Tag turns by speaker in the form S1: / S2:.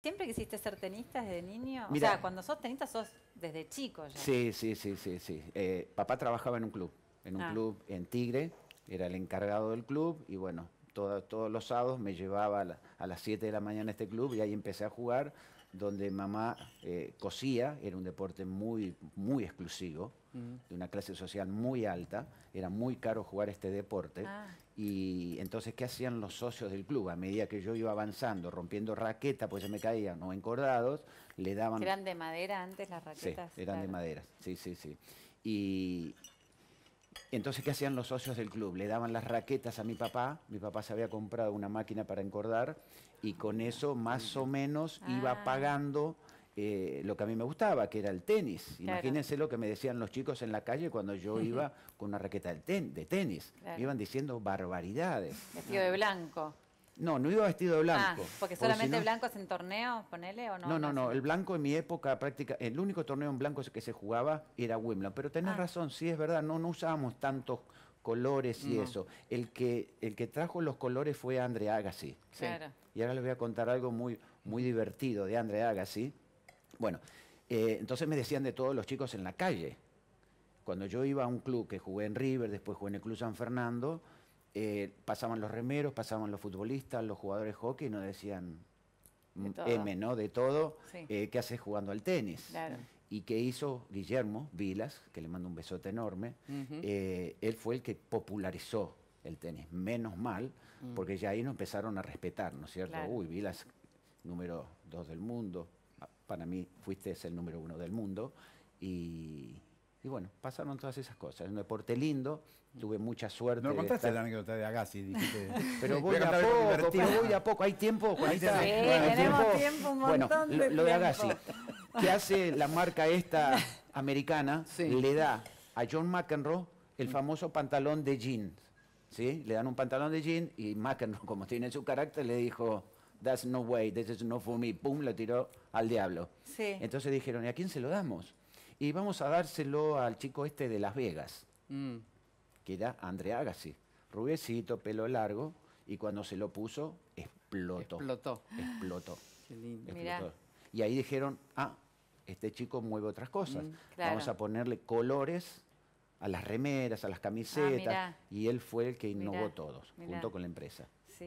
S1: ¿Siempre quisiste ser tenista desde niño? o sea, cuando sos tenista sos desde chico ya. Sí, sí, sí, sí, sí. Eh, papá trabajaba en un club, en un ah. club en Tigre, era el encargado del club y bueno, todos los sábados me llevaba a, a las 7 de la mañana a este club y ahí empecé a jugar donde mamá eh, cosía, era un deporte muy, muy exclusivo, de una clase social muy alta, era muy caro jugar este deporte. Ah. Y entonces, ¿qué hacían los socios del club? A medida que yo iba avanzando, rompiendo raquetas, pues se me caían, o encordados, le daban... ¿Eran de madera antes las raquetas? Sí, eran de madera, sí, sí, sí. Y, entonces, ¿qué hacían los socios del club? Le daban las raquetas a mi papá, mi papá se había comprado una máquina para encordar y con eso más o menos iba ah. pagando eh, lo que a mí me gustaba, que era el tenis. Imagínense lo que me decían los chicos en la calle cuando yo iba con una raqueta de, tenis. Me iban diciendo barbaridades. Vestido de blanco. No, no iba vestido de ah, blanco. porque solamente blanco en torneo ponele, o no. No, no, no. El blanco en mi época práctica, el único torneo en blanco que se jugaba era Wimbledon. Pero tenés ah. razón, sí es verdad, no, usábamos tantos colores y eso. El que, el que trajo los colores fue Andre Agassi. Claro. Y ahora les voy a contar algo muy, muy divertido de Andre Agassi. Bueno, eh, entonces me decían de todos los chicos en la calle. Cuando yo iba a un club que jugué en River, después jugué en el Club San Fernando, eh, pasaban los remeros, pasaban los futbolistas, los jugadores de hockey, nos decían mm, M, ¿no? De todo, eh, ¿qué haces jugando al tenis? Y que hizo Guillermo Vilas, que le mando un besote enorme, eh, él fue el que popularizó el tenis, menos mal, mm. porque ya ahí nos empezaron a respetar, ¿no es cierto? Uy, Vilas, número dos del mundo, para mí fuiste el número uno del mundo, y, y bueno, pasaron todas esas cosas. Un Deporte Lindo tuve mucha suerte. No contaste la anécdota de Agassi, dijiste. pero voy a poco, voy a poco. ¿Hay tiempo, Sí, bueno, tenemos tiempo, lo, de Agassi, que hace la marca esta americana, le da a John McEnroe el famoso pantalón de jeans ¿sí? Le dan un pantalón de jeans y McEnroe, como tiene su carácter, le dijo... That's no way, this is no for me. Pum, lo tiró al diablo. Entonces dijeron, ¿y a quién se lo damos? y vamos a dárselo al chico este de Las Vegas, mm. que era André Agassi, rubiecito, pelo largo, y cuando se lo puso, explotó. Explotó. Explotó. Qué lindo. Y ahí dijeron, ah, este chico mueve otras cosas. Mm, vamos a ponerle colores a las remeras, a las ah, camisetas, y él fue el que innovó todos, junto con la empresa. Sí.